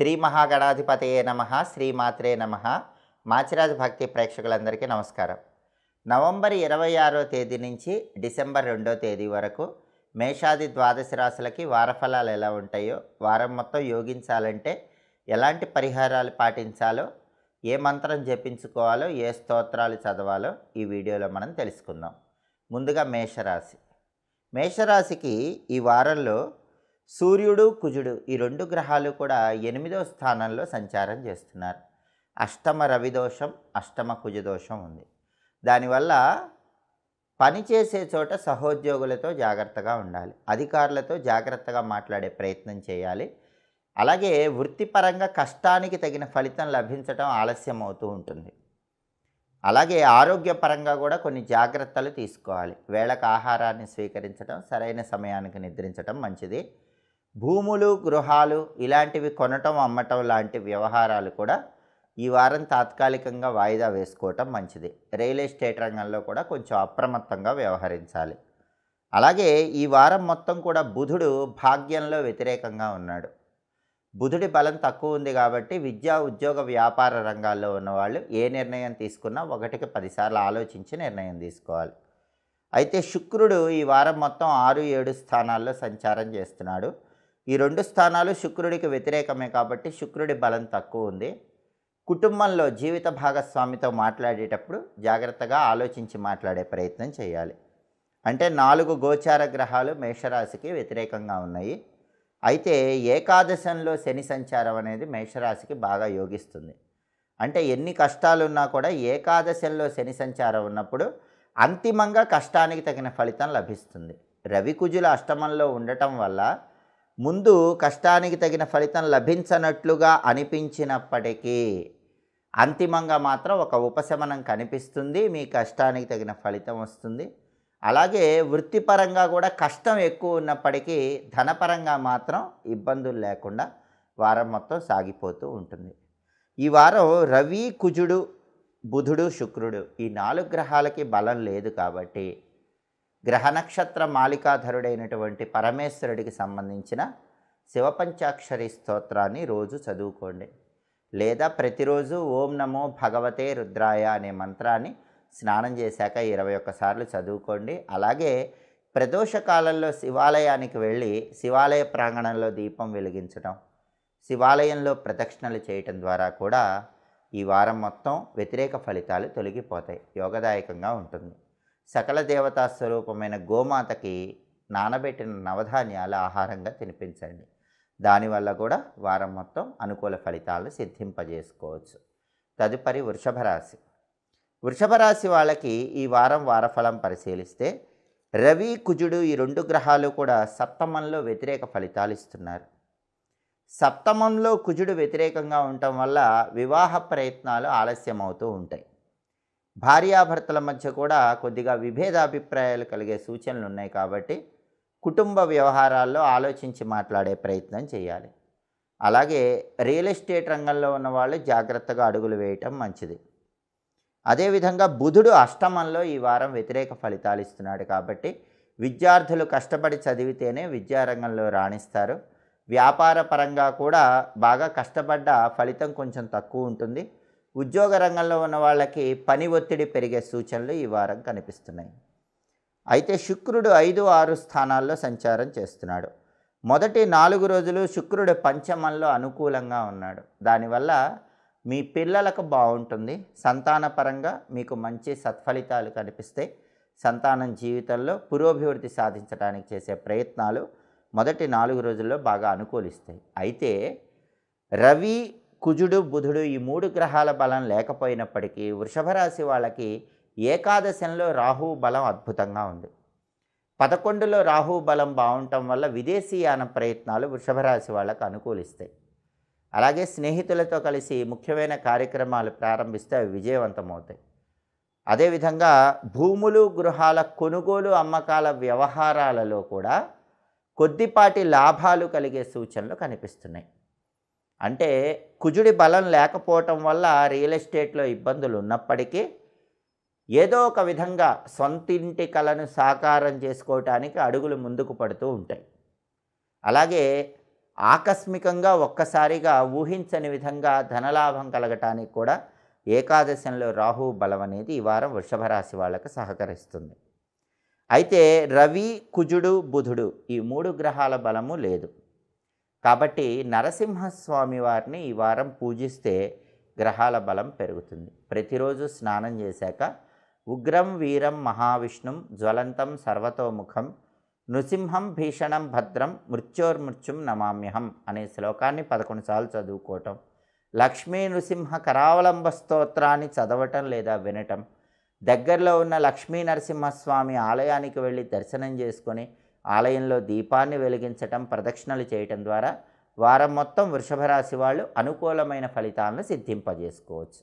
శ్రీ మహాగణాధిపతయే నమ శ్రీమాత్రే నమ మాచిరాజు భక్తి ప్రేక్షకులందరికీ నమస్కారం నవంబర్ ఇరవై ఆరో తేదీ నుంచి డిసెంబర్ రెండో తేదీ వరకు మేషాది ద్వాదశ రాశులకి వారఫలాలు ఎలా ఉంటాయో వారం మొత్తం యోగించాలంటే ఎలాంటి పరిహారాలు పాటించాలో ఏ మంత్రం జపించుకోవాలో ఏ స్తోత్రాలు చదవాలో ఈ వీడియోలో మనం తెలుసుకుందాం ముందుగా మేషరాశి మేషరాశికి ఈ వారంలో సూర్యుడు కుజుడు ఈ రెండు గ్రహాలు కూడా ఎనిమిదో స్థానంలో సంచారం చేస్తున్నారు అష్టమ రవిదోషం అష్టమ కుజదోషం ఉంది దానివల్ల పనిచేసే చోట సహోద్యోగులతో జాగ్రత్తగా ఉండాలి అధికారులతో జాగ్రత్తగా మాట్లాడే ప్రయత్నం చేయాలి అలాగే వృత్తిపరంగా కష్టానికి తగిన ఫలితం లభించడం ఆలస్యం అవుతూ ఉంటుంది అలాగే ఆరోగ్యపరంగా కూడా కొన్ని జాగ్రత్తలు తీసుకోవాలి వేళకు ఆహారాన్ని స్వీకరించడం సరైన సమయానికి నిద్రించడం మంచిది భూములు గృహాలు ఇలాంటివి కొనటం అమ్మటం లాంటి వ్యవహారాలు కూడా ఈ వారం తాత్కాలికంగా వాయిదా వేసుకోవటం మంచిది రియల్ ఎస్టేట్ రంగంలో కూడా కొంచెం అప్రమత్తంగా వ్యవహరించాలి అలాగే ఈ వారం మొత్తం కూడా బుధుడు భాగ్యంలో వ్యతిరేకంగా ఉన్నాడు బుధుడి బలం తక్కువ ఉంది కాబట్టి విద్యా ఉద్యోగ వ్యాపార రంగాల్లో ఉన్నవాళ్ళు ఏ నిర్ణయం తీసుకున్నా ఒకటికి పదిసార్లు ఆలోచించి నిర్ణయం తీసుకోవాలి అయితే శుక్రుడు ఈ వారం మొత్తం ఆరు ఏడు స్థానాల్లో సంచారం చేస్తున్నాడు ఈ రెండు స్థానాలు శుక్రుడికి వ్యతిరేకమే కాబట్టి శుక్రుడి బలం తక్కువ ఉంది కుటుంబంలో జీవిత భాగస్వామితో మాట్లాడేటప్పుడు జాగ్రత్తగా ఆలోచించి మాట్లాడే ప్రయత్నం చేయాలి అంటే నాలుగు గోచార గ్రహాలు మేషరాశికి వ్యతిరేకంగా ఉన్నాయి అయితే ఏకాదశంలో శని సంచారం అనేది మేషరాశికి బాగా యోగిస్తుంది అంటే ఎన్ని కష్టాలున్నా కూడా ఏకాదశంలో శని సంచారం ఉన్నప్పుడు అంతిమంగా కష్టానికి తగిన ఫలితం లభిస్తుంది రవి కుజుల అష్టమంలో ఉండటం వల్ల ముందు కష్టానికి తగిన ఫలితం లభించనట్లుగా అనిపించినప్పటికీ అంతిమంగా మాత్రం ఒక ఉపశమనం కనిపిస్తుంది మీ కష్టానికి తగిన ఫలితం వస్తుంది అలాగే వృత్తిపరంగా కూడా కష్టం ఎక్కువ ఉన్నప్పటికీ ధనపరంగా మాత్రం ఇబ్బందులు లేకుండా వారం మొత్తం సాగిపోతూ ఉంటుంది ఈ వారం రవి కుజుడు బుధుడు శుక్రుడు ఈ నాలుగు గ్రహాలకి బలం లేదు కాబట్టి గ్రహనక్షత్ర మాలికాధరుడైనటువంటి పరమేశ్వరుడికి సంబంధించిన శివపంచాక్షరి స్తోత్రాన్ని రోజు చదువుకోండి లేదా ప్రతిరోజు ఓం నమో భగవతే రుద్రాయ అనే మంత్రాన్ని స్నానం చేశాక ఇరవై ఒక్కసార్లు చదువుకోండి అలాగే ప్రదోష కాలంలో శివాలయానికి వెళ్ళి శివాలయ ప్రాంగణంలో దీపం వెలిగించడం శివాలయంలో ప్రదక్షిణలు చేయటం ద్వారా కూడా ఈ వారం మొత్తం వ్యతిరేక ఫలితాలు తొలగిపోతాయి యోగదాయకంగా ఉంటుంది సకల దేవతా స్వరూపమైన గోమాతకి నానబెట్టిన నవధాన్యాల ఆహారంగా తినిపించండి దానివల్ల కూడా వారం మొత్తం అనుకూల ఫలితాలను సిద్ధింపజేసుకోవచ్చు తదుపరి వృషభ రాశి వృషభ రాశి వాళ్ళకి ఈ వారం వారఫలం పరిశీలిస్తే రవి కుజుడు ఈ రెండు గ్రహాలు కూడా సప్తమంలో వ్యతిరేక ఫలితాలు ఇస్తున్నారు సప్తమంలో కుజుడు వ్యతిరేకంగా ఉండటం వల్ల వివాహ ప్రయత్నాలు ఆలస్యం అవుతూ ఉంటాయి భార్యాభర్తల మధ్య కూడా కొద్దిగా విభేదాభిప్రాయాలు కలిగే సూచనలు ఉన్నాయి కాబట్టి కుటుంబ వ్యవహారాల్లో ఆలోచించి మాట్లాడే ప్రయత్నం చేయాలి అలాగే రియల్ ఎస్టేట్ రంగంలో ఉన్న వాళ్ళు జాగ్రత్తగా అడుగులు వేయటం మంచిది అదేవిధంగా బుధుడు అష్టమంలో ఈ వారం వ్యతిరేక ఫలితాలు ఇస్తున్నాడు కాబట్టి విద్యార్థులు కష్టపడి చదివితేనే విద్యారంగంలో రాణిస్తారు వ్యాపార పరంగా కూడా బాగా కష్టపడ్డ ఫలితం కొంచెం తక్కువ ఉంటుంది ఉద్యోగ రంగంలో ఉన్న వాళ్ళకి పని ఒత్తిడి పెరిగే సూచనలు ఈ వారం కనిపిస్తున్నాయి అయితే శుక్రుడు ఐదు ఆరు స్థానాల్లో సంచారం చేస్తున్నాడు మొదటి నాలుగు రోజులు శుక్రుడు పంచమంలో అనుకూలంగా ఉన్నాడు దానివల్ల మీ పిల్లలకు బాగుంటుంది సంతానపరంగా మీకు మంచి సత్ఫలితాలు కనిపిస్తాయి సంతానం జీవితంలో పురోభివృద్ధి సాధించడానికి చేసే ప్రయత్నాలు మొదటి నాలుగు రోజుల్లో బాగా అనుకూలిస్తాయి అయితే రవి కుజుడు బుధుడు ఈ మూడు గ్రహాల బలం లేకపోయినప్పటికీ వృషభ రాశి వాళ్ళకి ఏకాదశంలో రాహు బలం అద్భుతంగా ఉంది పదకొండులో రాహు బలం బాగుండటం వల్ల విదేశీయాన ప్రయత్నాలు వృషభ రాశి వాళ్ళకు అనుకూలిస్తాయి అలాగే స్నేహితులతో కలిసి ముఖ్యమైన కార్యక్రమాలు ప్రారంభిస్తే అవి విజయవంతమవుతాయి అదేవిధంగా భూములు గృహాల కొనుగోలు అమ్మకాల వ్యవహారాలలో కూడా కొద్దిపాటి లాభాలు కలిగే సూచనలు కనిపిస్తున్నాయి అంటే కుజుడి బలం లేకపోవటం వల్ల రియల్ ఎస్టేట్లో ఇబ్బందులు ఉన్నప్పటికీ ఏదో ఒక విధంగా సొంతింటి కళను సాకారం చేసుకోవటానికి అడుగులు ముందుకు పడుతూ ఉంటాయి అలాగే ఆకస్మికంగా ఒక్కసారిగా ఊహించని విధంగా ధనలాభం కలగటానికి కూడా ఏకాదశంలో రాహు బలం అనేది ఈ వారం వృషభ రాశి వాళ్ళకు సహకరిస్తుంది అయితే రవి కుజుడు బుధుడు ఈ మూడు గ్రహాల బలము లేదు కాబట్టి నరసింహస్వామి వారిని ఈ వారం పూజిస్తే గ్రహాల బలం పెరుగుతుంది ప్రతిరోజు స్నానం చేశాక ఉగ్రం వీరం మహావిష్ణుం జ్వలంతం సర్వతోముఖం నృసింహం భీషణం భద్రం మృత్యోర్మృత్యుం నమామ్యహం అనే శ్లోకాన్ని పదకొండు సార్లు చదువుకోవటం లక్ష్మీ నృసింహ కరావలంబ స్తోత్రాన్ని చదవటం లేదా వినటం దగ్గరలో ఉన్న లక్ష్మీ నరసింహస్వామి ఆలయానికి వెళ్ళి దర్శనం చేసుకొని ఆలయంలో దీపాన్ని వెలిగించటం ప్రదక్షిణలు చేయటం ద్వారా వారం మొత్తం వృషభ రాశి వాళ్ళు అనుకూలమైన ఫలితాలను సిద్ధింపజేసుకోవచ్చు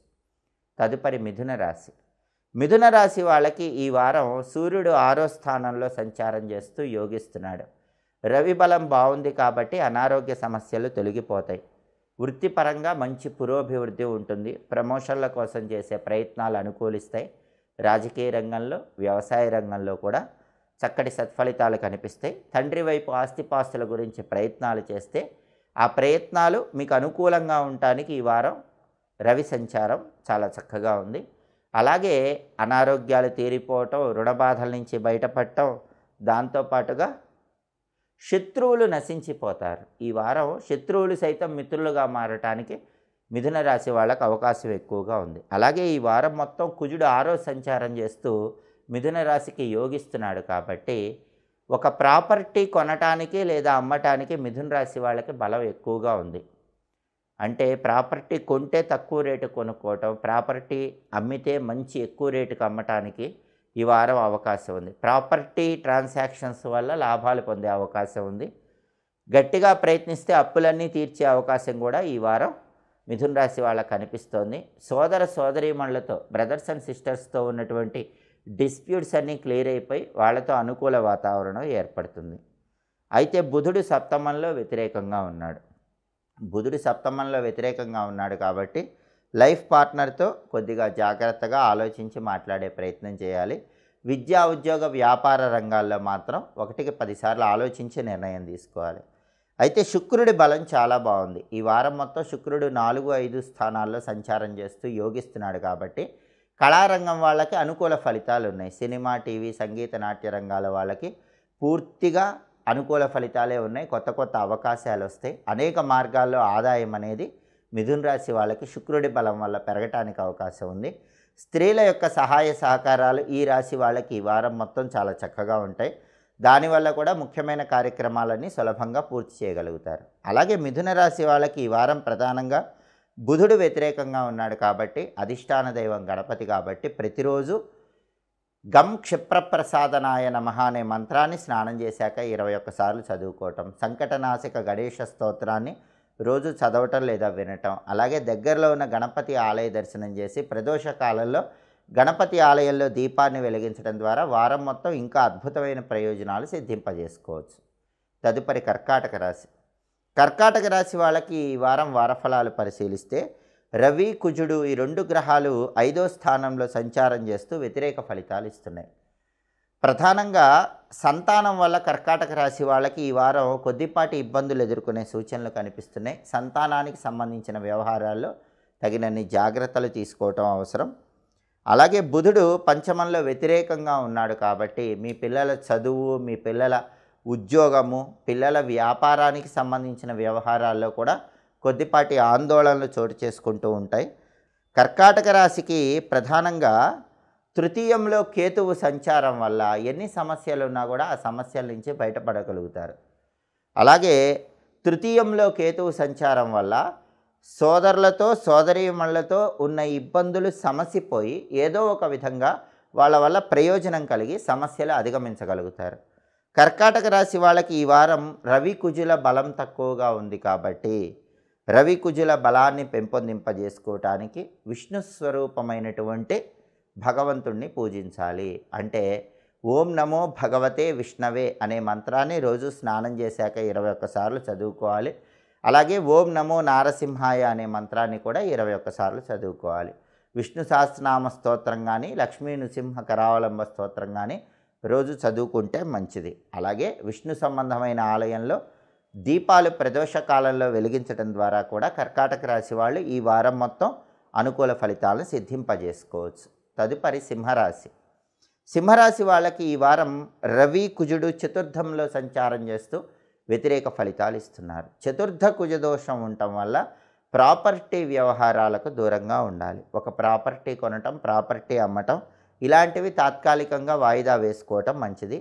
తదుపరి మిథున రాశి మిథున రాశి వాళ్ళకి ఈ వారం సూర్యుడు ఆరో స్థానంలో సంచారం చేస్తూ యోగిస్తున్నాడు రవి బలం బాగుంది కాబట్టి అనారోగ్య సమస్యలు తొలగిపోతాయి వృత్తిపరంగా మంచి పురోభివృద్ధి ఉంటుంది ప్రమోషన్ల కోసం చేసే ప్రయత్నాలు అనుకూలిస్తాయి రాజకీయ రంగంలో వ్యవసాయ రంగంలో కూడా చక్కటి సత్ఫలితాలు కనిపిస్తాయి తండ్రి వైపు ఆస్తిపాస్తుల గురించి ప్రయత్నాలు చేస్తే ఆ ప్రయత్నాలు మీకు అనుకూలంగా ఉండటానికి ఈ వారం రవి సంచారం చాలా చక్కగా ఉంది అలాగే అనారోగ్యాలు తీరిపోవటం రుణబాధల నుంచి బయటపడటం దాంతోపాటుగా శత్రువులు నశించిపోతారు ఈ వారం శత్రువులు సైతం మిత్రులుగా మారటానికి మిథున రాశి వాళ్ళకు అవకాశం ఎక్కువగా ఉంది అలాగే ఈ వారం మొత్తం కుజుడు ఆరో సంచారం చేస్తూ మిథున రాశికి యోగిస్తున్నాడు కాబట్టి ఒక ప్రాపర్టీ కొనటానికి లేదా అమ్మటానికి మిథున రాశి వాళ్ళకి బలం ఎక్కువగా ఉంది అంటే ప్రాపర్టీ కొంటే తక్కువ రేటు కొనుక్కోవటం ప్రాపర్టీ అమ్మితే మంచి ఎక్కువ రేటుకు అమ్మటానికి ఈ వారం అవకాశం ఉంది ప్రాపర్టీ ట్రాన్సాక్షన్స్ వల్ల లాభాలు పొందే అవకాశం ఉంది గట్టిగా ప్రయత్నిస్తే అప్పులన్నీ తీర్చే అవకాశం కూడా ఈ వారం మిథున రాశి వాళ్ళకు కనిపిస్తోంది సోదర సోదరీమణులతో బ్రదర్స్ అండ్ సిస్టర్స్తో ఉన్నటువంటి డిస్ప్యూట్స్ అన్నీ క్లియర్ అయిపోయి వాళ్ళతో అనుకూల వాతావరణం ఏర్పడుతుంది అయితే బుధుడు సప్తమంలో వ్యతిరేకంగా ఉన్నాడు బుధుడు సప్తమంలో వ్యతిరేకంగా ఉన్నాడు కాబట్టి లైఫ్ పార్ట్నర్తో కొద్దిగా జాగ్రత్తగా ఆలోచించి మాట్లాడే ప్రయత్నం చేయాలి విద్యా ఉద్యోగ వ్యాపార రంగాల్లో మాత్రం ఒకటికి పదిసార్లు ఆలోచించి నిర్ణయం తీసుకోవాలి అయితే శుక్రుడి బలం చాలా బాగుంది ఈ వారం మొత్తం శుక్రుడు నాలుగు ఐదు స్థానాల్లో సంచారం చేస్తూ యోగిస్తున్నాడు కాబట్టి కళారంగం వాళ్ళకి అనుకూల ఫలితాలు ఉన్నాయి సినిమా టీవీ సంగీత నాట్య రంగాల వాళ్ళకి పూర్తిగా అనుకూల ఫలితాలే ఉన్నాయి కొత్త కొత్త అవకాశాలు వస్తాయి అనేక మార్గాల్లో ఆదాయం అనేది మిథున్ రాశి వాళ్ళకి శుక్రుడి బలం వల్ల పెరగటానికి అవకాశం ఉంది స్త్రీల యొక్క సహాయ సహకారాలు ఈ రాశి వాళ్ళకి ఈ వారం మొత్తం చాలా చక్కగా ఉంటాయి దానివల్ల కూడా ముఖ్యమైన కార్యక్రమాలన్నీ సులభంగా పూర్తి చేయగలుగుతారు అలాగే మిథున రాశి వాళ్ళకి ఈ వారం ప్రధానంగా బుధుడు వ్యతిరేకంగా ఉన్నాడు కాబట్టి అధిష్టాన దైవం గణపతి కాబట్టి ప్రతిరోజు గం క్షిప్రప్రసాదనాయ నమ అనే మంత్రాన్ని స్నానం చేశాక ఇరవై ఒక్కసార్లు చదువుకోవటం సంకటనాశక గణేష స్తోత్రాన్ని రోజు చదవటం లేదా వినటం అలాగే దగ్గరలో ఉన్న గణపతి ఆలయ దర్శనం చేసి ప్రదోష కాలంలో గణపతి ఆలయంలో దీపాన్ని వెలిగించడం ద్వారా వారం మొత్తం ఇంకా అద్భుతమైన ప్రయోజనాలు సిద్ధింపజేసుకోవచ్చు తదుపరి కర్కాటక రాశి కర్కాటక రాశి వాళ్ళకి ఈ వారం వారఫలాలు పరిశీలిస్తే రవి కుజుడు ఈ రెండు గ్రహాలు ఐదో స్థానంలో సంచారం చేస్తూ వ్యతిరేక ఫలితాలు ఇస్తున్నాయి ప్రధానంగా సంతానం వల్ల కర్కాటక రాశి వాళ్ళకి ఈ వారం కొద్దిపాటి ఇబ్బందులు ఎదుర్కొనే సూచనలు కనిపిస్తున్నాయి సంతానానికి సంబంధించిన వ్యవహారాల్లో తగినన్ని జాగ్రత్తలు తీసుకోవటం అవసరం అలాగే బుధుడు పంచమంలో వ్యతిరేకంగా ఉన్నాడు కాబట్టి మీ పిల్లల చదువు మీ పిల్లల ఉద్యోగము పిల్లల వ్యాపారానికి సంబంధించిన వ్యవహారాల్లో కూడా కొద్దిపాటి ఆందోళనలు చోటు చేసుకుంటూ ఉంటాయి కర్కాటక రాశికి ప్రధానంగా తృతీయంలో కేతువు సంచారం వల్ల ఎన్ని సమస్యలు ఉన్నా కూడా ఆ సమస్యల నుంచి బయటపడగలుగుతారు అలాగే తృతీయంలో కేతువు సంచారం వల్ల సోదరులతో సోదరీమణులతో ఉన్న ఇబ్బందులు సమసిపోయి ఏదో ఒక విధంగా వాళ్ళ వల్ల ప్రయోజనం కలిగి సమస్యలు అధిగమించగలుగుతారు కర్కాటక రాశి వాళ్ళకి ఈ వారం రవి కుజుల బలం తక్కువగా ఉంది కాబట్టి రవి కుజుల బలాన్ని పెంపొందింపజేసుకోవటానికి విష్ణు స్వరూపమైనటువంటి భగవంతుణ్ణి పూజించాలి అంటే ఓం నమో భగవతే విష్ణవే అనే మంత్రాన్ని రోజు స్నానం చేశాక ఇరవై ఒక్కసార్లు చదువుకోవాలి అలాగే ఓం నమో నారసింహాయ అనే మంత్రాన్ని కూడా ఇరవై ఒక్కసార్లు చదువుకోవాలి విష్ణు సహస్రనామ స్తోత్రం కానీ లక్ష్మీ నృసింహ కరావలంబ స్తోత్రం కానీ రోజు చదువుకుంటే మంచిది అలాగే విష్ణు సంబంధమైన ఆలయంలో దీపాలు ప్రదోష కాలంలో వెలిగించడం ద్వారా కూడా కర్కాటక రాశి వాళ్ళు ఈ వారం మొత్తం అనుకూల ఫలితాలను సిద్ధింపజేసుకోవచ్చు తదుపరి సింహరాశి సింహరాశి వాళ్ళకి ఈ వారం రవి కుజుడు చతుర్థంలో సంచారం చేస్తూ వ్యతిరేక ఫలితాలు ఇస్తున్నారు చతుర్థ కుజదోషం ఉండటం వల్ల ప్రాపర్టీ వ్యవహారాలకు దూరంగా ఉండాలి ఒక ప్రాపర్టీ కొనటం ప్రాపర్టీ అమ్మటం ఇలాంటివి తాత్కాలికంగా వాయిదా వేసుకోవటం మంచిది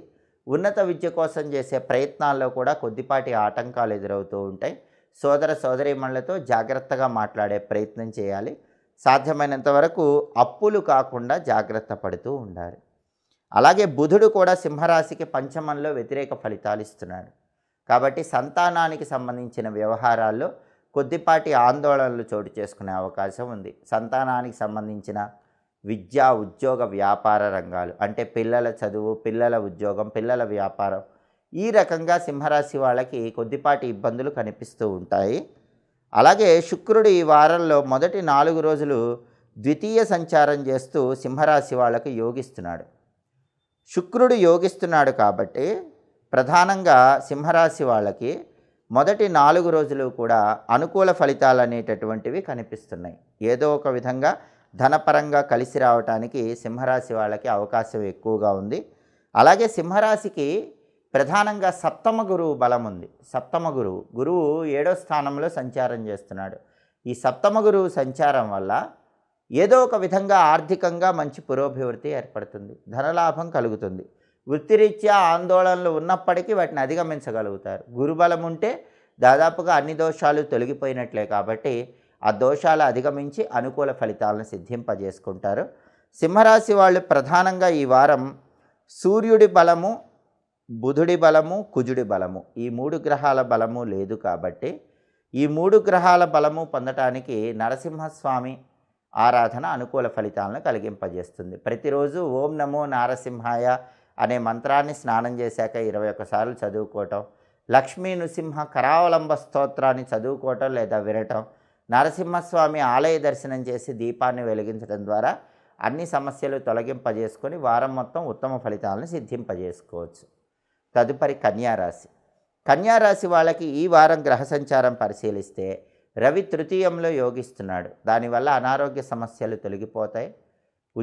ఉన్నత విద్య కోసం చేసే ప్రయత్నాల్లో కూడా కొద్దిపాటి ఆటంకాలు ఎదురవుతూ ఉంటాయి సోదర సోదరీమణులతో జాగ్రత్తగా మాట్లాడే ప్రయత్నం చేయాలి సాధ్యమైనంత వరకు అప్పులు కాకుండా జాగ్రత్త పడుతూ ఉండాలి అలాగే బుధుడు కూడా సింహరాశికి పంచమంలో వ్యతిరేక ఫలితాలు ఇస్తున్నాడు కాబట్టి సంతానానికి సంబంధించిన వ్యవహారాల్లో కొద్దిపాటి ఆందోళనలు చోటు చేసుకునే అవకాశం ఉంది సంతానానికి సంబంధించిన విద్యా ఉద్యోగ వ్యాపార రంగాలు అంటే పిల్లల చదువు పిల్లల ఉద్యోగం పిల్లల వ్యాపారం ఈ రకంగా సింహరాశి వాళ్ళకి కొద్దిపాటి ఇబ్బందులు కనిపిస్తూ ఉంటాయి అలాగే శుక్రుడు ఈ వారంలో మొదటి నాలుగు రోజులు ద్వితీయ సంచారం చేస్తూ సింహరాశి వాళ్ళకు యోగిస్తున్నాడు శుక్రుడు యోగిస్తున్నాడు కాబట్టి ప్రధానంగా సింహరాశి వాళ్ళకి మొదటి నాలుగు రోజులు కూడా అనుకూల ఫలితాలు అనేటటువంటివి కనిపిస్తున్నాయి ఏదో ఒక విధంగా ధనపరంగా కలిసి రావటానికి సింహరాశి వాళ్ళకి అవకాశం ఎక్కువగా ఉంది అలాగే సింహరాశికి ప్రధానంగా సప్తమ గురువు బలం ఉంది సప్తమ గురువు గురువు ఏడో స్థానంలో సంచారం చేస్తున్నాడు ఈ సప్తమ గురువు సంచారం వల్ల ఏదో ఒక విధంగా ఆర్థికంగా మంచి పురోభివృద్ధి ఏర్పడుతుంది ధనలాభం కలుగుతుంది వృత్తిరీత్యా ఆందోళనలు ఉన్నప్పటికీ వాటిని అధిగమించగలుగుతారు గురుబలం ఉంటే దాదాపుగా అన్ని దోషాలు తొలగిపోయినట్లే కాబట్టి ఆ దోషాలు అధిగమించి అనుకూల ఫలితాలను సిద్ధింపజేసుకుంటారు సింహరాశి వాళ్ళు ప్రధానంగా ఈ వారం సూర్యుడి బలము బుధుడి బలము కుజుడి బలము ఈ మూడు గ్రహాల బలము లేదు కాబట్టి ఈ మూడు గ్రహాల బలము పొందటానికి నరసింహస్వామి ఆరాధన అనుకూల ఫలితాలను కలిగింపజేస్తుంది ప్రతిరోజు ఓం నమో నారసింహాయ అనే మంత్రాన్ని స్నానం చేశాక ఇరవై ఒకసార్లు చదువుకోవటం లక్ష్మీ నృసింహ కరావలంబ స్తోత్రాన్ని చదువుకోవటం లేదా వినటం నరసింహస్వామి ఆలయ దర్శనం చేసి దీపాన్ని వెలిగించడం ద్వారా అన్ని సమస్యలు తొలగింపజేసుకొని వారం మొత్తం ఉత్తమ ఫలితాలను సిద్ధింపజేసుకోవచ్చు తదుపరి కన్యారాశి కన్యారాశి వాళ్ళకి ఈ వారం గ్రహ సంచారం పరిశీలిస్తే రవి తృతీయంలో యోగిస్తున్నాడు దానివల్ల అనారోగ్య సమస్యలు తొలగిపోతాయి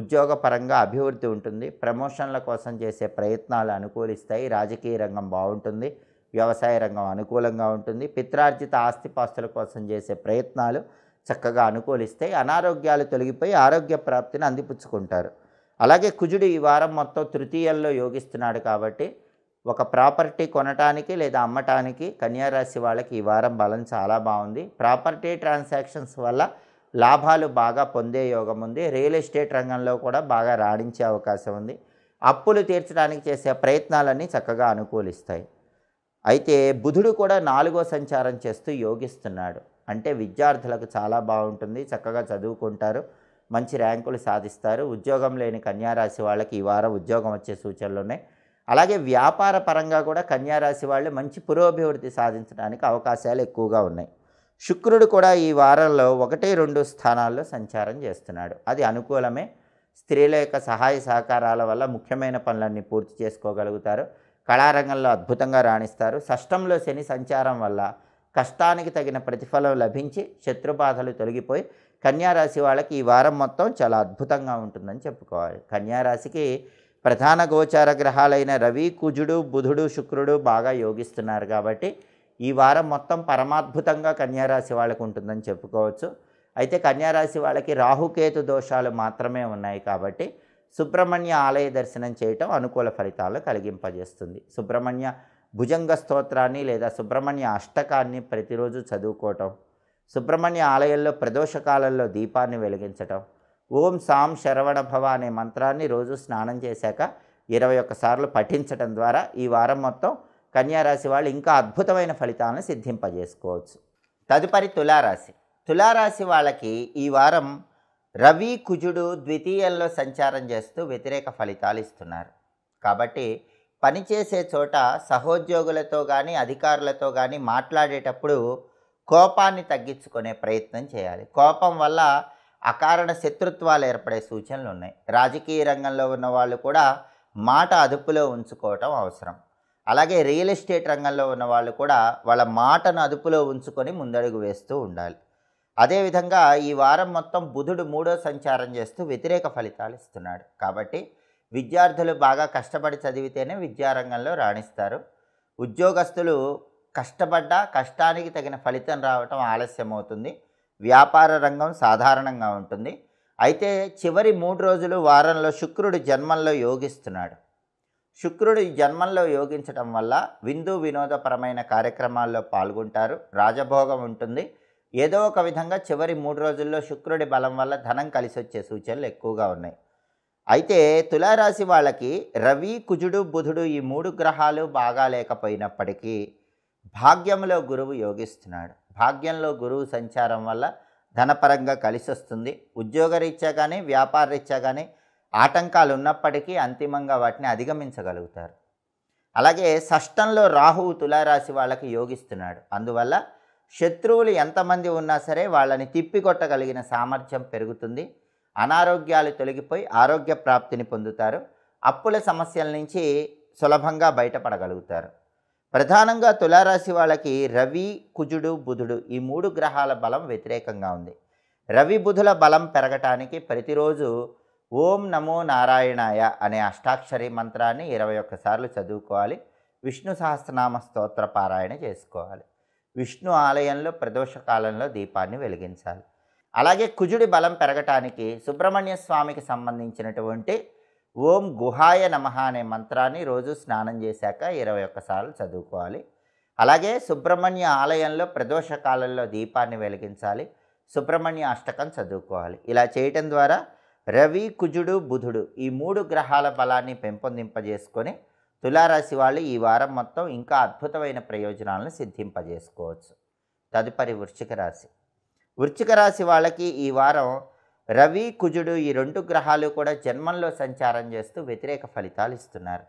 ఉద్యోగపరంగా అభివృద్ధి ఉంటుంది ప్రమోషన్ల కోసం చేసే ప్రయత్నాలు అనుకూలిస్తాయి రాజకీయ రంగం బాగుంటుంది వ్యవసాయ రంగం అనుకూలంగా ఉంటుంది పిత్రార్జిత ఆస్తిపాస్తుల కోసం చేసే ప్రయత్నాలు చక్కగా అనుకూలిస్తాయి అనారోగ్యాలు తొలగిపోయి ఆరోగ్య ప్రాప్తిని అందిపుచ్చుకుంటారు అలాగే కుజుడు ఈ వారం మొత్తం తృతీయంలో యోగిస్తున్నాడు కాబట్టి ఒక ప్రాపర్టీ కొనటానికి లేదా అమ్మటానికి కన్యారాశి వాళ్ళకి ఈ వారం బలం చాలా బాగుంది ప్రాపర్టీ ట్రాన్సాక్షన్స్ వల్ల లాభాలు బాగా పొందే యోగం ఉంది రియల్ ఎస్టేట్ రంగంలో కూడా బాగా రాణించే అవకాశం ఉంది అప్పులు తీర్చడానికి చేసే ప్రయత్నాలన్నీ చక్కగా అనుకూలిస్తాయి అయితే బుధుడు కూడా నాలుగో సంచారం చేస్తూ యోగిస్తున్నాడు అంటే విద్యార్థులకు చాలా బాగుంటుంది చక్కగా చదువుకుంటారు మంచి ర్యాంకులు సాధిస్తారు ఉద్యోగం లేని కన్యారాశి వాళ్ళకి ఈ వారం ఉద్యోగం వచ్చే సూచనలు ఉన్నాయి అలాగే వ్యాపార పరంగా కూడా కన్యారాశి వాళ్ళు మంచి పురోభివృద్ధి సాధించడానికి అవకాశాలు ఎక్కువగా ఉన్నాయి శుక్రుడు కూడా ఈ వారంలో ఒకటి రెండు స్థానాల్లో సంచారం చేస్తున్నాడు అది అనుకూలమే స్త్రీల యొక్క సహాయ సహకారాల వల్ల ముఖ్యమైన పనులన్నీ పూర్తి చేసుకోగలుగుతారు కళారంగంలో అద్భుతంగా రాణిస్తారు షష్టంలో శని సంచారం వల్ల కష్టానికి తగిన ప్రతిఫలం లభించి శత్రుబాధలు తొలగిపోయి కన్యారాశి వాళ్ళకి ఈ వారం మొత్తం చాలా అద్భుతంగా ఉంటుందని చెప్పుకోవాలి కన్యారాశికి ప్రధాన గోచార గ్రహాలైన రవి కుజుడు బుధుడు శుక్రుడు బాగా యోగిస్తున్నారు కాబట్టి ఈ వారం మొత్తం పరమాద్భుతంగా కన్యారాశి వాళ్ళకు ఉంటుందని చెప్పుకోవచ్చు అయితే కన్యారాశి వాళ్ళకి రాహుకేతు దోషాలు మాత్రమే ఉన్నాయి కాబట్టి సుబ్రహ్మణ్య ఆలయ దర్శనం చేయటం అనుకూల ఫలితాలు కలిగింపజేస్తుంది సుబ్రహ్మణ్య భుజంగ స్తోత్రాన్ని లేదా సుబ్రహ్మణ్య అష్టకాన్ని ప్రతిరోజు చదువుకోవటం సుబ్రహ్మణ్య ఆలయంలో ప్రదోషకాలంలో దీపాన్ని వెలిగించటం ఓం సాం శరవణ భవ అనే మంత్రాన్ని రోజు స్నానం చేశాక ఇరవై ఒక్కసార్లు పఠించటం ద్వారా ఈ వారం మొత్తం కన్యారాశి వాళ్ళు ఇంకా అద్భుతమైన ఫలితాలను సిద్ధింపజేసుకోవచ్చు తదుపరి తులారాశి తులారాశి వాళ్ళకి ఈ వారం రవి కుజుడు ద్వితీయంలో సంచారం చేస్తూ వ్యతిరేక ఫలితాలు ఇస్తున్నారు కాబట్టి పనిచేసే చోట సహోద్యోగులతో కానీ అధికారులతో కానీ మాట్లాడేటప్పుడు కోపాన్ని తగ్గించుకునే ప్రయత్నం చేయాలి కోపం వల్ల అకారణ శత్రుత్వాలు ఏర్పడే సూచనలు ఉన్నాయి రాజకీయ రంగంలో ఉన్న వాళ్ళు కూడా మాట అదుపులో ఉంచుకోవటం అవసరం అలాగే రియల్ ఎస్టేట్ రంగంలో ఉన్న వాళ్ళు కూడా వాళ్ళ మాటను అదుపులో ఉంచుకొని ముందడుగు వేస్తూ ఉండాలి అదేవిధంగా ఈ వారం మొత్తం బుధుడు మూడో సంచారం చేస్తూ వ్యతిరేక ఫలితాలు ఇస్తున్నాడు కాబట్టి విద్యార్థులు బాగా కష్టపడి చదివితేనే విద్యారంగంలో రాణిస్తారు ఉద్యోగస్తులు కష్టపడ్డా కష్టానికి తగిన ఫలితం రావటం ఆలస్యమవుతుంది వ్యాపార రంగం సాధారణంగా ఉంటుంది అయితే చివరి మూడు రోజులు వారంలో శుక్రుడు జన్మంలో యోగిస్తున్నాడు శుక్రుడు జన్మంలో యోగించడం వల్ల విందు వినోదపరమైన కార్యక్రమాల్లో పాల్గొంటారు రాజభోగం ఉంటుంది ఏదో ఒక విధంగా చివరి మూడు రోజుల్లో శుక్రుడి బలం వల్ల ధనం కలిసి వచ్చే సూచనలు ఎక్కువగా ఉన్నాయి అయితే తులారాశి వాళ్ళకి రవి కుజుడు బుధుడు ఈ మూడు గ్రహాలు బాగా లేకపోయినప్పటికీ భాగ్యంలో గురువు యోగిస్తున్నాడు భాగ్యంలో గురువు సంచారం వల్ల ధనపరంగా కలిసి వస్తుంది ఉద్యోగరీత్యా కానీ వ్యాపారరీత్యా కానీ ఆటంకాలు ఉన్నప్పటికీ అంతిమంగా వాటిని అధిగమించగలుగుతారు అలాగే షష్టంలో రాహువు తులారాశి వాళ్ళకి యోగిస్తున్నాడు అందువల్ల శత్రువులు ఎంతమంది ఉన్నా సరే వాళ్ళని తిప్పికొట్టగలిగిన సామర్థ్యం పెరుగుతుంది అనారోగ్యాలు తొలగిపోయి ఆరోగ్య ప్రాప్తిని పొందుతారు అప్పుల సమస్యల నుంచి సులభంగా బయటపడగలుగుతారు ప్రధానంగా తులారాశి వాళ్ళకి రవి కుజుడు బుధుడు ఈ మూడు గ్రహాల బలం వ్యతిరేకంగా ఉంది రవి బుధుల బలం పెరగటానికి ప్రతిరోజు ఓం నమో నారాయణాయ అనే అష్టాక్షరి మంత్రాన్ని ఇరవై ఒక్కసార్లు చదువుకోవాలి విష్ణు సహస్రనామ స్తోత్ర పారాయణ చేసుకోవాలి విష్ణు ఆలయంలో ప్రదోష కాలంలో దీపాన్ని వెలిగించాలి అలాగే కుజుడి బలం పెరగటానికి సుబ్రహ్మణ్య స్వామికి సంబంధించినటువంటి ఓం గుహాయ నమ అనే మంత్రాన్ని రోజు స్నానం చేశాక ఇరవై ఒక్కసార్లు చదువుకోవాలి అలాగే సుబ్రహ్మణ్య ఆలయంలో ప్రదోష కాలంలో దీపాన్ని వెలిగించాలి సుబ్రహ్మణ్య అష్టకం చదువుకోవాలి ఇలా చేయటం ద్వారా రవి కుజుడు బుధుడు ఈ మూడు గ్రహాల బలాన్ని పెంపొందింపజేసుకొని తులారాశి వాళ్ళు ఈ వారం మొత్తం ఇంకా అద్భుతమైన ప్రయోజనాలను సిద్ధింపజేసుకోవచ్చు తదుపరి వృశ్చిక రాశి వృశ్చిక రాశి వాళ్ళకి ఈ వారం రవి కుజుడు ఈ రెండు గ్రహాలు కూడా జన్మంలో సంచారం చేస్తూ వ్యతిరేక ఫలితాలు ఇస్తున్నారు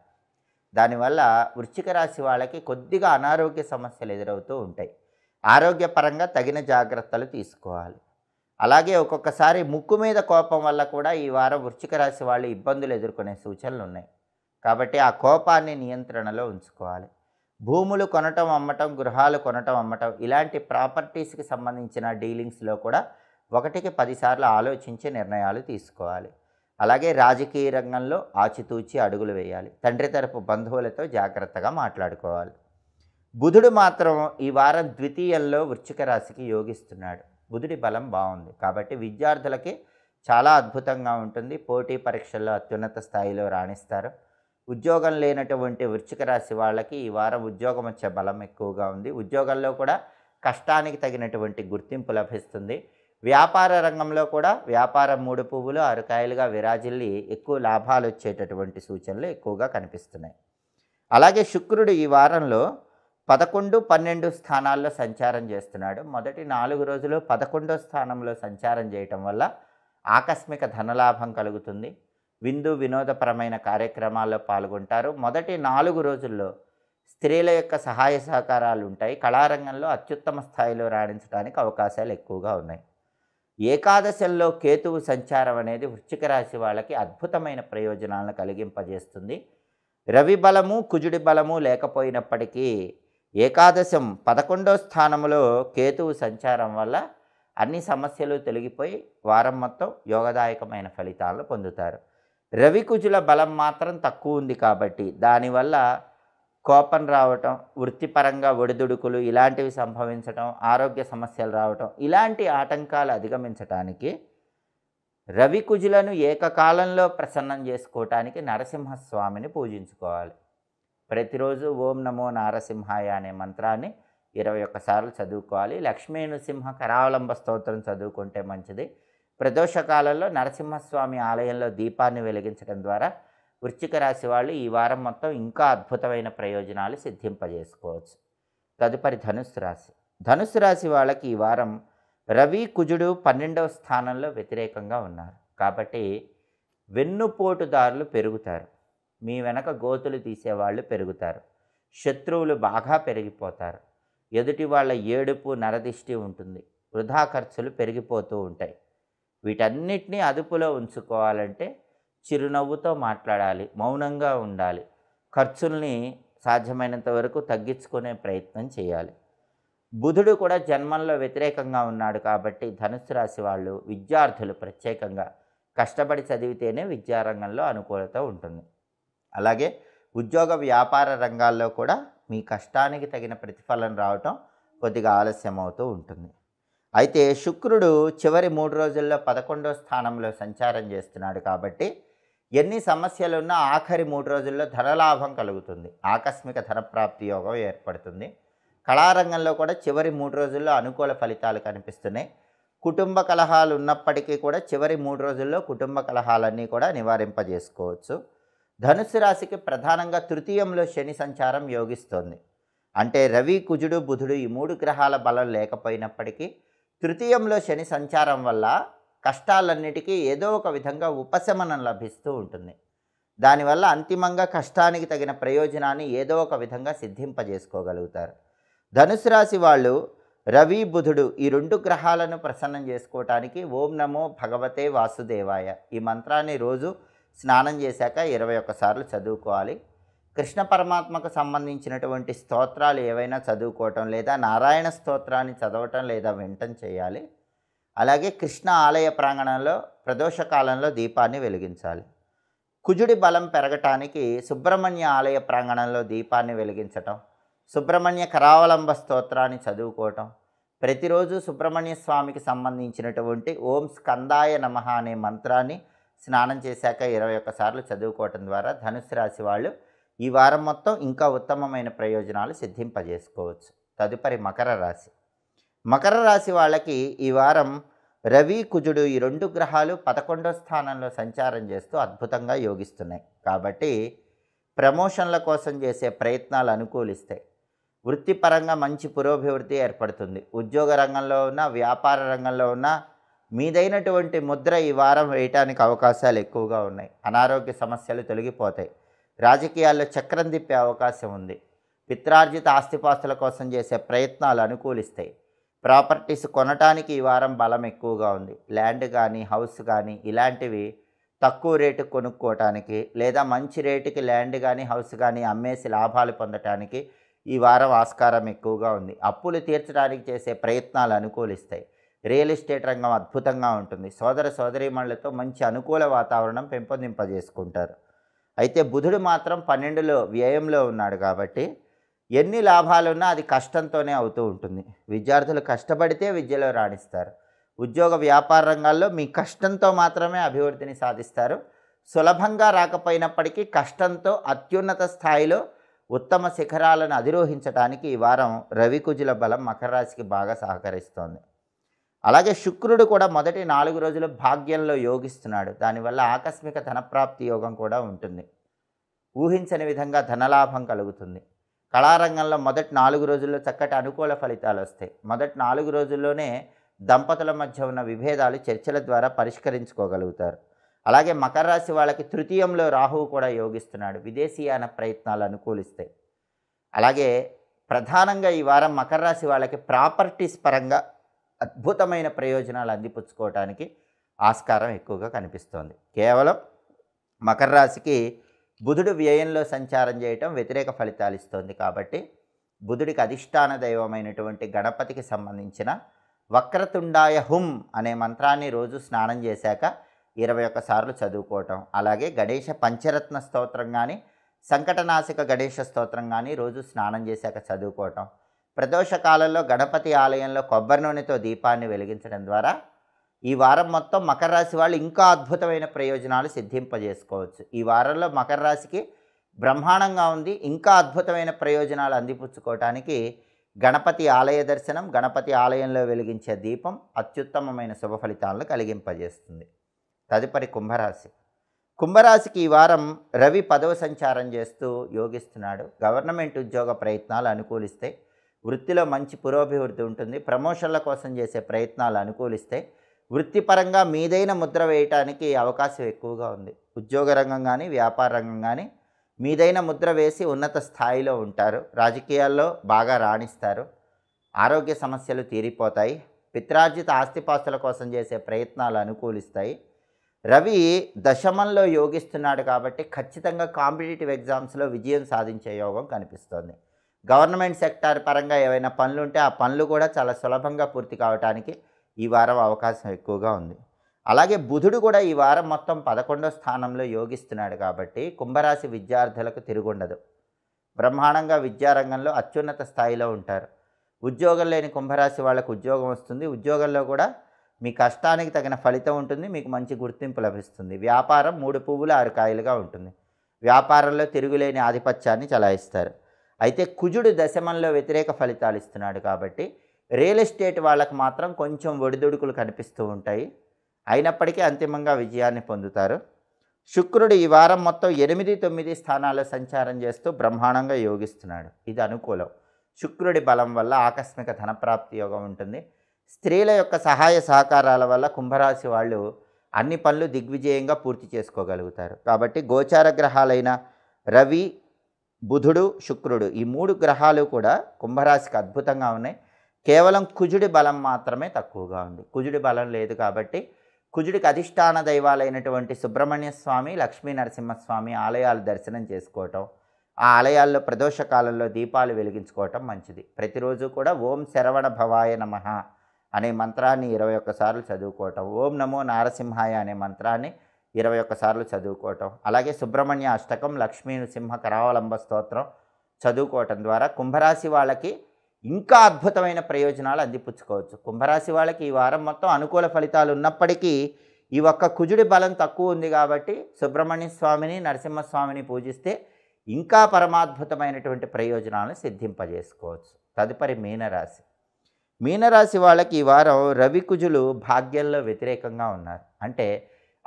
దానివల్ల వృశ్చిక రాశి వాళ్ళకి కొద్దిగా అనారోగ్య సమస్యలు ఎదురవుతూ ఉంటాయి ఆరోగ్యపరంగా తగిన జాగ్రత్తలు తీసుకోవాలి అలాగే ఒక్కొక్కసారి ముక్కు మీద కోపం వల్ల కూడా ఈ వారం వృశ్చిక రాశి వాళ్ళు ఇబ్బందులు ఎదుర్కొనే సూచనలు ఉన్నాయి కాబట్టి ఆ కోపాన్ని నియంత్రణలో ఉంచుకోవాలి భూములు కొనటం అమ్మటం గృహాలు కొనటం అమ్మటం ఇలాంటి ప్రాపర్టీస్కి సంబంధించిన డీలింగ్స్లో కూడా ఒకటికి పదిసార్లు ఆలోచించి నిర్ణయాలు తీసుకోవాలి అలాగే రాజకీయ రంగంలో ఆచితూచి అడుగులు వేయాలి తండ్రి తరపు బంధువులతో జాగ్రత్తగా మాట్లాడుకోవాలి బుధుడు మాత్రం ఈ వారం ద్వితీయంలో వృశ్చిక రాశికి యోగిస్తున్నాడు బుధుడి బలం బాగుంది కాబట్టి విద్యార్థులకి చాలా అద్భుతంగా ఉంటుంది పోటీ పరీక్షల్లో అత్యున్నత స్థాయిలో రాణిస్తారు ఉద్యోగం లేనటువంటి వృశ్చిక రాశి వాళ్ళకి ఈ వారం ఉద్యోగం వచ్చే బలం ఎక్కువగా ఉంది ఉద్యోగంలో కూడా కష్టానికి తగినటువంటి గుర్తింపు లభిస్తుంది వ్యాపార రంగంలో కూడా వ్యాపారం మూడు పువ్వులు అరకాయలుగా విరాజిల్లి ఎక్కువ లాభాలు వచ్చేటటువంటి సూచనలు ఎక్కువగా కనిపిస్తున్నాయి అలాగే శుక్రుడు ఈ వారంలో పదకొండు పన్నెండు స్థానాల్లో సంచారం చేస్తున్నాడు మొదటి నాలుగు రోజులు పదకొండో స్థానంలో సంచారం చేయటం వల్ల ఆకస్మిక ధనలాభం కలుగుతుంది విందు వినోదపరమైన కార్యక్రమాల్లో పాల్గొంటారు మొదటి నాలుగు రోజుల్లో స్త్రీల యొక్క సహాయ సహకారాలు ఉంటాయి కళారంగంలో అత్యుత్తమ స్థాయిలో రాణించడానికి అవకాశాలు ఎక్కువగా ఉన్నాయి ఏకాదశంలో కేతువు సంచారం అనేది వృశ్చిక రాశి వాళ్ళకి అద్భుతమైన ప్రయోజనాలను కలిగింపజేస్తుంది రవి బలము కుజుడి బలము లేకపోయినప్పటికీ ఏకాదశం పదకొండో స్థానంలో కేతువు సంచారం వల్ల అన్ని సమస్యలు తొలగిపోయి వారం మొత్తం యోగదాయకమైన ఫలితాలను పొందుతారు రవికుజుల బలం మాత్రం తక్కువ ఉంది కాబట్టి దానివల్ల కోపం రావటం వృత్తిపరంగా ఒడిదుడుకులు ఇలాంటివి సంభవించటం ఆరోగ్య సమస్యలు రావటం ఇలాంటి ఆటంకాలు అధిగమించటానికి రవికుజులను ఏకకాలంలో ప్రసన్నం చేసుకోవటానికి నరసింహస్వామిని పూజించుకోవాలి ప్రతిరోజు ఓం నమో నారసింహాయ అనే మంత్రాన్ని ఇరవై ఒక్కసార్లు చదువుకోవాలి లక్ష్మీ నృసింహ కరావలంబ స్తోత్రం చదువుకుంటే మంచిది ప్రదోష కాలంలో నరసింహస్వామి ఆలయంలో దీపాన్ని వెలిగించడం ద్వారా వృశ్చిక రాశి వాళ్ళు ఈ వారం మొత్తం ఇంకా అద్భుతమైన ప్రయోజనాలు సిద్ధింపజేసుకోవచ్చు తదుపరి ధనుసు రాశి ధనుసు రాశి వాళ్ళకి ఈ వారం రవి కుజుడు పన్నెండవ స్థానంలో వ్యతిరేకంగా ఉన్నారు కాబట్టి వెన్నుపోటుదారులు పెరుగుతారు మీ వెనక గోతులు తీసేవాళ్ళు పెరుగుతారు శత్రువులు బాగా పెరిగిపోతారు ఎదుటి వాళ్ళ ఏడుపు నరదిష్టి ఉంటుంది వృధా ఖర్చులు పెరిగిపోతూ ఉంటాయి వీటన్నిటినీ అదుపులో ఉంచుకోవాలంటే చిరునవ్వుతో మాట్లాడాలి మౌనంగా ఉండాలి ఖర్చుల్ని సాధ్యమైనంత వరకు తగ్గించుకునే ప్రయత్నం చేయాలి బుధుడు కూడా జన్మంలో వ్యతిరేకంగా ఉన్నాడు కాబట్టి ధనుసు రాశి వాళ్ళు విద్యార్థులు ప్రత్యేకంగా కష్టపడి చదివితేనే విద్యారంగంలో అనుకూలత ఉంటుంది అలాగే ఉద్యోగ వ్యాపార రంగాల్లో కూడా మీ కష్టానికి తగిన ప్రతిఫలం రావటం కొద్దిగా ఆలస్యం అవుతూ ఉంటుంది అయితే శుక్రుడు చివరి మూడు రోజుల్లో పదకొండో స్థానంలో సంచారం చేస్తున్నాడు కాబట్టి ఎన్ని సమస్యలున్నా ఆఖరి మూడు రోజుల్లో ధనలాభం కలుగుతుంది ఆకస్మిక ధనప్రాప్తి యోగం ఏర్పడుతుంది కళారంగంలో కూడా చివరి మూడు రోజుల్లో అనుకూల ఫలితాలు కనిపిస్తున్నాయి కుటుంబ కలహాలు ఉన్నప్పటికీ కూడా చివరి మూడు రోజుల్లో కుటుంబ కలహాలన్నీ కూడా నివారింపజేసుకోవచ్చు ధనుసు రాశికి ప్రధానంగా తృతీయంలో శని సంచారం యోగిస్తోంది అంటే రవి కుజుడు బుధుడు ఈ మూడు గ్రహాల బలం లేకపోయినప్పటికీ తృతీయంలో శని సంచారం వల్ల కష్టాలన్నిటికీ ఏదో ఒక విధంగా ఉపశమనం లభిస్తూ ఉంటుంది దానివల్ల అంతిమంగా కష్టానికి తగిన ప్రయోజనాన్ని ఏదో ఒక విధంగా సిద్ధింపజేసుకోగలుగుతారు ధనుసు రాశి వాళ్ళు రవి బుధుడు ఈ రెండు గ్రహాలను ప్రసన్నం చేసుకోవటానికి ఓం నమో భగవతే వాసుదేవాయ ఈ మంత్రాన్ని రోజు స్నానం చేశాక ఇరవై ఒక్కసార్లు చదువుకోవాలి కృష్ణ పరమాత్మకు సంబంధించినటువంటి స్తోత్రాలు ఏవైనా చదువుకోవటం లేదా నారాయణ స్తోత్రాన్ని చదవటం లేదా వింటం చేయాలి అలాగే కృష్ణ ఆలయ ప్రాంగణంలో ప్రదోష కాలంలో దీపాన్ని వెలిగించాలి కుజుడి బలం పెరగటానికి సుబ్రహ్మణ్య ఆలయ ప్రాంగణంలో దీపాన్ని వెలిగించటం సుబ్రహ్మణ్య కరావలంబ స్తోత్రాన్ని చదువుకోవటం ప్రతిరోజు సుబ్రహ్మణ్య స్వామికి సంబంధించినటువంటి ఓం స్కందాయ నమ అనే మంత్రాన్ని స్నానం చేశాక ఇరవై ఒక్కసార్లు చదువుకోవటం ద్వారా ధనుసు రాశి వాళ్ళు ఈ వారం మొత్తం ఇంకా ఉత్తమమైన ప్రయోజనాలు సిద్ధింపజేసుకోవచ్చు తదుపరి మకర రాశి మకర రాశి వాళ్ళకి ఈ వారం రవి కుజుడు ఈ రెండు గ్రహాలు పదకొండో స్థానంలో సంచారం చేస్తూ అద్భుతంగా యోగిస్తున్నాయి కాబట్టి ప్రమోషన్ల కోసం చేసే ప్రయత్నాలు అనుకూలిస్తాయి వృత్తిపరంగా మంచి పురోభివృద్ధి ఏర్పడుతుంది ఉద్యోగ రంగంలో ఉన్న వ్యాపార రంగంలో ఉన్న మీదైనటువంటి ముద్ర ఈ వారం వేయటానికి అవకాశాలు ఎక్కువగా ఉన్నాయి అనారోగ్య సమస్యలు తొలగిపోతాయి రాజకీయాల్లో చక్రం తిప్పే అవకాశం ఉంది పిత్రార్జిత ఆస్తిపాస్తుల కోసం చేసే ప్రయత్నాలు అనుకూలిస్తాయి ప్రాపర్టీస్ కొనటానికి ఈ వారం బలం ఎక్కువగా ఉంది ల్యాండ్ కానీ హౌస్ కానీ ఇలాంటివి తక్కువ రేటు కొనుక్కోవటానికి లేదా మంచి రేటుకి ల్యాండ్ కానీ హౌస్ కానీ అమ్మేసి లాభాలు పొందటానికి ఈ వారం ఆస్కారం ఎక్కువగా ఉంది అప్పులు తీర్చడానికి చేసే ప్రయత్నాలు అనుకూలిస్తాయి రియల్ ఎస్టేట్ రంగం అద్భుతంగా ఉంటుంది సోదర సోదరీమణులతో మంచి అనుకూల వాతావరణం పెంపొందింపజేసుకుంటారు అయితే బుధుడు మాత్రం పన్నెండులో వ్యయంలో ఉన్నాడు కాబట్టి ఎన్ని లాభాలున్నా అది కష్టంతోనే అవుతూ ఉంటుంది విద్యార్థులు కష్టపడితే విద్యలో రాణిస్తారు ఉద్యోగ వ్యాపార రంగాల్లో మీ కష్టంతో మాత్రమే అభివృద్ధిని సాధిస్తారు సులభంగా రాకపోయినప్పటికీ కష్టంతో అత్యున్నత స్థాయిలో ఉత్తమ శిఖరాలను అధిరోహించడానికి ఈ వారం రవికుజుల బలం మకర రాశికి బాగా సహకరిస్తోంది అలాగే శుక్రుడు కూడా మొదటి నాలుగు రోజులు భాగ్యంలో యోగిస్తున్నాడు దానివల్ల ఆకస్మిక ధనప్రాప్తి యోగం కూడా ఉంటుంది ఊహించని విధంగా ధనలాభం కలుగుతుంది కళారంగంలో మొదటి నాలుగు రోజుల్లో చక్కటి అనుకూల ఫలితాలు వస్తాయి మొదటి నాలుగు రోజుల్లోనే దంపతుల మధ్య ఉన్న విభేదాలు చర్చల ద్వారా పరిష్కరించుకోగలుగుతారు అలాగే మకర రాశి వాళ్ళకి తృతీయంలో రాహువు కూడా యోగిస్తున్నాడు విదేశీయాన ప్రయత్నాలు అనుకూలిస్తాయి అలాగే ప్రధానంగా ఈ వారం మకర రాశి వాళ్ళకి ప్రాపర్టీస్ పరంగా అద్భుతమైన ప్రయోజనాలు అందిపుచ్చుకోవటానికి ఆస్కారం ఎక్కువగా కనిపిస్తోంది కేవలం మకర రాశికి బుధుడు వ్యయంలో సంచారం చేయటం వ్యతిరేక ఫలితాలు ఇస్తోంది కాబట్టి బుధుడికి అధిష్టాన దైవమైనటువంటి గణపతికి సంబంధించిన వక్రతుండాయ హుం అనే మంత్రాన్ని రోజు స్నానం చేశాక ఇరవై ఒక్కసార్లు చదువుకోవటం అలాగే గణేష పంచరత్న స్తోత్రం కానీ సంకటనాశక గణేష స్తోత్రం కానీ రోజు స్నానం చేశాక చదువుకోవటం ప్రదోష కాలంలో గణపతి ఆలయంలో కొబ్బరి నూనెతో దీపాన్ని వెలిగించడం ద్వారా ఈ వారం మొత్తం మకర రాశి వాళ్ళు ఇంకా అద్భుతమైన ప్రయోజనాలు సిద్ధింపజేసుకోవచ్చు ఈ వారంలో మకర రాశికి బ్రహ్మాండంగా ఉంది ఇంకా అద్భుతమైన ప్రయోజనాలు అందిపుచ్చుకోవటానికి గణపతి ఆలయ దర్శనం గణపతి ఆలయంలో వెలిగించే దీపం అత్యుత్తమమైన శుభ ఫలితాలను కలిగింపజేస్తుంది తదుపరి కుంభరాశి కుంభరాశికి ఈ వారం రవి పదవ సంచారం చేస్తూ యోగిస్తున్నాడు గవర్నమెంట్ ఉద్యోగ ప్రయత్నాలు అనుకూలిస్తాయి వృత్తిలో మంచి పురోభివృద్ధి ఉంటుంది ప్రమోషన్ల కోసం చేసే ప్రయత్నాలు అనుకూలిస్తాయి వృత్తిపరంగా మీదైన ముద్ర వేయటానికి అవకాశం ఎక్కువగా ఉంది ఉద్యోగ రంగం కానీ వ్యాపార రంగం కానీ మీదైన ముద్ర వేసి ఉన్నత స్థాయిలో ఉంటారు రాజకీయాల్లో బాగా రాణిస్తారు ఆరోగ్య సమస్యలు తీరిపోతాయి పిత్రార్జిత ఆస్తిపాస్తుల కోసం చేసే ప్రయత్నాలు అనుకూలిస్తాయి రవి దశమంలో యోగిస్తున్నాడు కాబట్టి ఖచ్చితంగా కాంపిటేటివ్ ఎగ్జామ్స్లో విజయం సాధించే యోగం కనిపిస్తోంది గవర్నమెంట్ సెక్టార్ పరంగా ఏవైనా పనులు ఉంటే ఆ పనులు కూడా చాలా సులభంగా పూర్తి కావడానికి ఈ వారం అవకాశం ఎక్కువగా ఉంది అలాగే బుధుడు కూడా ఈ వారం మొత్తం పదకొండో స్థానంలో యోగిస్తున్నాడు కాబట్టి కుంభరాశి విద్యార్థులకు తిరుగుండదు బ్రహ్మాండంగా విద్యారంగంలో అత్యున్నత స్థాయిలో ఉంటారు ఉద్యోగం లేని కుంభరాశి వాళ్ళకు ఉద్యోగం వస్తుంది ఉద్యోగంలో కూడా మీ కష్టానికి తగిన ఫలితం ఉంటుంది మీకు మంచి గుర్తింపు లభిస్తుంది వ్యాపారం మూడు పువ్వులు ఆరు కాయలుగా ఉంటుంది వ్యాపారంలో తిరుగులేని ఆధిపత్యాన్ని చలాయిస్తారు అయితే కుజుడు దశమంలో వ్యతిరేక ఫలితాలు ఇస్తున్నాడు కాబట్టి రియల్ ఎస్టేట్ వాళ్ళకు మాత్రం కొంచెం ఒడిదుడుకులు కనిపిస్తూ ఉంటాయి అయినప్పటికీ అంతిమంగా విజయాన్ని పొందుతారు శుక్రుడు ఈ వారం మొత్తం ఎనిమిది తొమ్మిది స్థానాల్లో సంచారం చేస్తూ బ్రహ్మాండంగా యోగిస్తున్నాడు ఇది అనుకూలం శుక్రుడి బలం వల్ల ఆకస్మిక ధనప్రాప్తి యోగం ఉంటుంది స్త్రీల యొక్క సహాయ సహకారాల వల్ల కుంభరాశి వాళ్ళు అన్ని పనులు దిగ్విజయంగా పూర్తి చేసుకోగలుగుతారు కాబట్టి గోచార గ్రహాలైన రవి బుధుడు శుక్రుడు ఈ మూడు గ్రహాలు కూడా కుంభరాశికి అద్భుతంగా ఉన్నాయి కేవలం కుజుడి బలం మాత్రమే తక్కువగా ఉంది కుజుడి బలం లేదు కాబట్టి కుజుడికి అధిష్టాన దైవాలైనటువంటి సుబ్రహ్మణ్య స్వామి లక్ష్మీ నరసింహస్వామి ఆలయాలు దర్శనం చేసుకోవటం ఆ ఆలయాల్లో ప్రదోష కాలంలో దీపాలు వెలిగించుకోవటం మంచిది ప్రతిరోజు కూడా ఓం శరవణ భవాయ నమ అనే మంత్రాన్ని ఇరవై ఒక్కసార్లు చదువుకోవటం ఓం నమో నారసింహాయ అనే మంత్రాన్ని ఇరవై ఒక్కసార్లు చదువుకోవటం అలాగే సుబ్రహ్మణ్య అష్టకం లక్ష్మీ నృసింహ కరావలంబ స్తోత్రం చదువుకోవటం ద్వారా కుంభరాశి వాళ్ళకి ఇంకా అద్భుతమైన ప్రయోజనాలు అందిపుచ్చుకోవచ్చు కుంభరాశి వాళ్ళకి ఈ వారం మొత్తం అనుకూల ఫలితాలు ఉన్నప్పటికీ ఈ ఒక్క కుజుడి బలం తక్కువ ఉంది కాబట్టి సుబ్రహ్మణ్య స్వామిని నరసింహస్వామిని పూజిస్తే ఇంకా పరమాద్భుతమైనటువంటి ప్రయోజనాలను సిద్ధింపజేసుకోవచ్చు తదుపరి మీనరాశి మీనరాశి వాళ్ళకి ఈ వారం రవి కుజులు భాగ్యంలో వ్యతిరేకంగా ఉన్నారు అంటే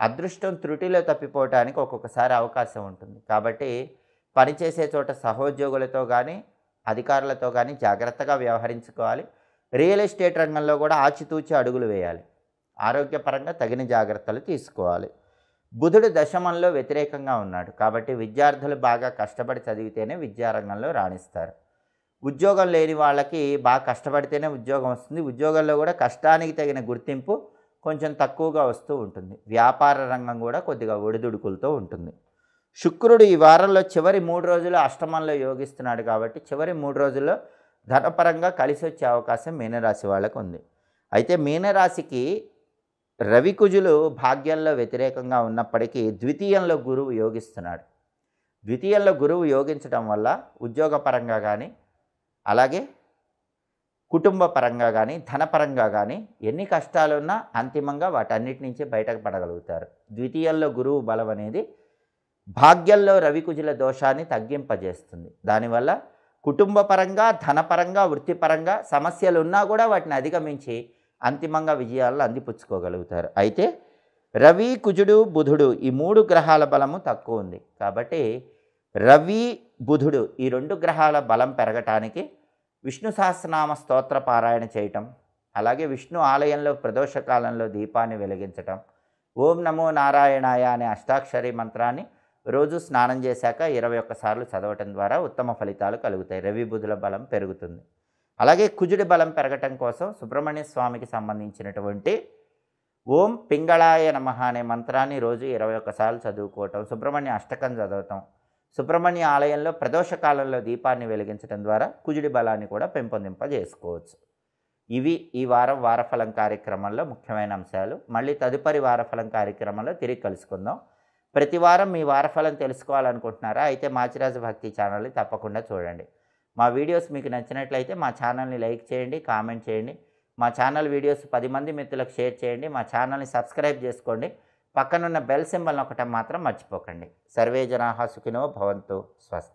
అదృష్టం త్రుటిలో తప్పిపోవటానికి ఒక్కొక్కసారి అవకాశం ఉంటుంది కాబట్టి పనిచేసే చోట సహోద్యోగులతో కానీ అధికారులతో కానీ జాగ్రత్తగా వ్యవహరించుకోవాలి రియల్ ఎస్టేట్ రంగంలో కూడా ఆచితూచి అడుగులు వేయాలి ఆరోగ్యపరంగా తగిన జాగ్రత్తలు తీసుకోవాలి బుధుడు దశమంలో వ్యతిరేకంగా ఉన్నాడు కాబట్టి విద్యార్థులు బాగా కష్టపడి చదివితేనే విద్యారంగంలో రాణిస్తారు ఉద్యోగం లేని వాళ్ళకి బాగా కష్టపడితేనే ఉద్యోగం వస్తుంది ఉద్యోగంలో కూడా కష్టానికి తగిన గుర్తింపు కొంచెం తక్కువగా వస్తూ ఉంటుంది వ్యాపార రంగం కూడా కొద్దిగా ఒడిదుడుకులతో ఉంటుంది శుక్రుడు ఈ వారంలో చివరి మూడు రోజులు అష్టమంలో యోగిస్తున్నాడు కాబట్టి చివరి మూడు రోజుల్లో ధనపరంగా కలిసి వచ్చే అవకాశం మీనరాశి వాళ్ళకు ఉంది అయితే మీనరాశికి రవికుజులు భాగ్యంలో వ్యతిరేకంగా ఉన్నప్పటికీ ద్వితీయంలో గురువు యోగిస్తున్నాడు ద్వితీయంలో గురువు యోగించడం వల్ల ఉద్యోగపరంగా కానీ అలాగే కుటుంబ పరంగా కానీ ధనపరంగా కానీ ఎన్ని కష్టాలున్నా అంతిమంగా వాటన్నిటి నుంచి బయటకు పడగలుగుతారు ద్వితీయంలో గురువు బలం అనేది భాగ్యంలో రవికుజుల దోషాన్ని తగ్గింపజేస్తుంది దానివల్ల కుటుంబ పరంగా ధనపరంగా వృత్తిపరంగా సమస్యలు ఉన్నా కూడా వాటిని అధిగమించి అంతిమంగా విజయాలను అందిపుచ్చుకోగలుగుతారు అయితే రవి కుజుడు బుధుడు ఈ మూడు గ్రహాల బలము తక్కువ ఉంది కాబట్టి రవి బుధుడు ఈ రెండు గ్రహాల బలం పెరగటానికి విష్ణు సహస్రనామ స్తోత్ర పారాయణ చేయటం అలాగే విష్ణు ఆలయంలో ప్రదోషకాలంలో దీపాన్ని వెలిగించటం ఓం నమో నారాయణాయ అనే అష్టాక్షరి మంత్రాన్ని రోజు స్నానం చేశాక ఇరవై ఒక్కసార్లు చదవటం ద్వారా ఉత్తమ ఫలితాలు కలుగుతాయి రవి బుధుల బలం పెరుగుతుంది అలాగే కుజుడి బలం పెరగటం కోసం సుబ్రహ్మణ్య స్వామికి సంబంధించినటువంటి ఓం పింగళాయ నమ అనే మంత్రాన్ని రోజు ఇరవై ఒక్కసార్లు చదువుకోవటం సుబ్రహ్మణ్య అష్టకం చదవటం సుబ్రహ్మణ్య ఆలయంలో ప్రదోష కాలంలో దీపాన్ని వెలిగించడం ద్వారా కుజుడి బలాన్ని కూడా పెంపొందింపజేసుకోవచ్చు ఇవి ఈ వారం వారఫలం కార్యక్రమంలో ముఖ్యమైన అంశాలు మళ్ళీ తదుపరి వారఫలం కార్యక్రమంలో తిరిగి కలుసుకుందాం ప్రతి వారం మీ వారఫలం తెలుసుకోవాలనుకుంటున్నారా అయితే మాచిరాజు భక్తి ఛానల్ని తప్పకుండా చూడండి మా వీడియోస్ మీకు నచ్చినట్లయితే మా ఛానల్ని లైక్ చేయండి కామెంట్ చేయండి మా ఛానల్ వీడియోస్ పది మంది మిత్రులకు షేర్ చేయండి మా ఛానల్ని సబ్స్క్రైబ్ చేసుకోండి పక్కనున్న బెల్ సింబల్ ఒకటం మాత్రం మర్చిపోకండి సర్వే జనాహ సుఖినో భవంతు స్వస్తి